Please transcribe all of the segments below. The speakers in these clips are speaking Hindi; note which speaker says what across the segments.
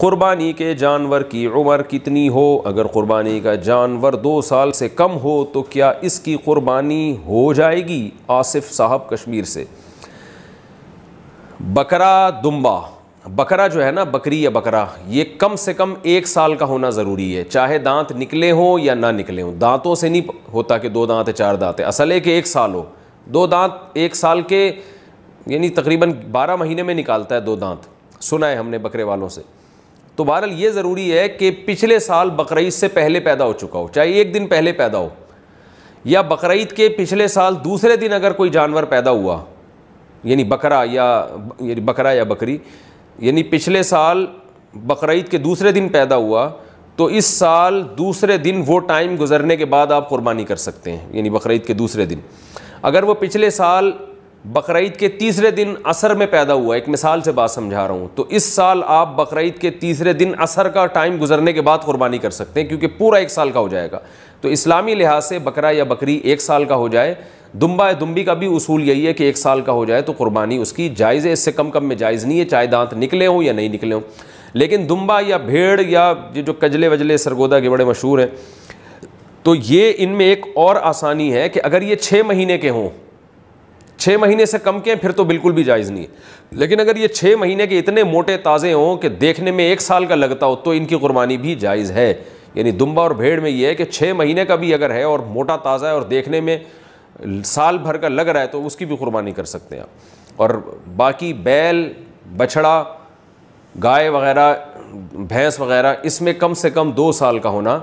Speaker 1: कुर्बानी के जानवर की उम्र कितनी हो अगर कुर्बानी का जानवर दो साल से कम हो तो क्या इसकी कुर्बानी हो जाएगी आसिफ साहब कश्मीर से बकरा दुम्बा बकरा जो है ना बकरी या बकरा ये कम से कम एक साल का होना ज़रूरी है चाहे दांत निकले हों या ना निकले हों दांतों से नहीं होता कि दो दांत चार दांत है असल है कि एक साल हो दो दांत एक साल के यानी तकरीबन बारह महीने में निकालता है दो दांत सुना है हमने बकरे वालों से तो बहरहाल ये ज़रूरी है कि पिछले साल बकरीद से पहले पैदा हो चुका हो चाहे एक दिन पहले पैदा हो या बकरीद के पिछले साल दूसरे दिन अगर कोई जानवर पैदा हुआ यानी बकरा या यानी बकरा या बकरी यानी पिछले साल बकरीद के दूसरे दिन पैदा हुआ तो इस साल दूसरे दिन वो टाइम गुजरने के बाद आप कुर्बानी कर सकते हैं यानी बकरीद के दूसरे दिन अगर वो पिछले साल बकरीद के तीसरे दिन असर में पैदा हुआ एक मिसाल से बात समझा रहा हूँ तो इस साल आप बकरीद के तीसरे दिन असर का टाइम गुजरने के बाद कुर्बानी कर सकते हैं क्योंकि पूरा एक साल का हो जाएगा तो इस्लामी लिहाज से बकरा या बकरी एक साल का हो जाए दुम्बा या दुम्बी का भी उसूल यही है कि एक साल का हो जाए तो कुर्बानी उसकी जायज़ है इससे कम कम में जायज़ नहीं है चाहे दांत निकले हों या नहीं निकले हों लेकिन दुम्बा या भेड़ या जो कजले वजले सरगोदा के बड़े मशहूर हैं तो ये इनमें एक और आसानी है कि अगर ये छः महीने के हों छः महीने से कम के हैं फिर तो बिल्कुल भी जायज़ नहीं है लेकिन अगर ये छः महीने के इतने मोटे ताज़े हों कि देखने में एक साल का लगता हो तो इनकी कुर्बानी भी जायज़ है यानी दुम्बा और भेड़ में ये है कि छः महीने का भी अगर है और मोटा ताज़ा है और देखने में साल भर का लग रहा है तो उसकी भी कुर्बानी कर सकते हैं आप और बाकी बैल बछड़ा गाय वगैरह भैंस वगैरह इसमें कम से कम दो साल का होना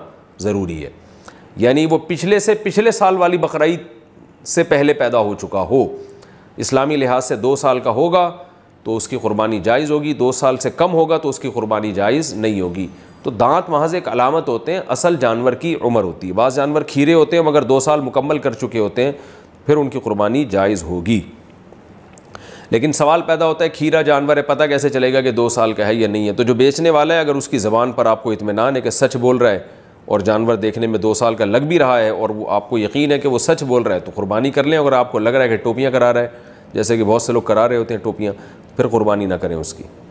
Speaker 1: ज़रूरी है यानी वो पिछले से पिछले साल वाली बकराई से पहले पैदा हो चुका हो इस्लामी लिहाज से दो साल का होगा तो उसकी कुर्बानी जायज़ होगी दो साल से कम होगा तो उसकी कुर्बानी जायज़ नहीं होगी तो दांत महज एक अलामत होते हैं असल जानवर की उम्र होती है बाज़ जानवर खीरे होते हैं मगर दो साल मुकम्मल कर चुके होते हैं फिर उनकी कुर्बानी जायज़ होगी लेकिन सवाल पैदा होता है खीरा जानवर है पता कैसे चलेगा कि दो साल का है या नहीं है तो जो बेचने वाला है अगर उसकी ज़बान पर आपको इतमान है कि सच बोल रहा है और जानवर देखने में दो साल का लग भी रहा है और वो आपको यकीन है कि वो सच बोल रहा है तो कुर्बानी कर लें अगर आपको लग रहा है कि टोपियाँ करा रहा है जैसे कि बहुत से लोग करा रहे होते हैं टोपियाँ फिर कुर्बानी ना करें उसकी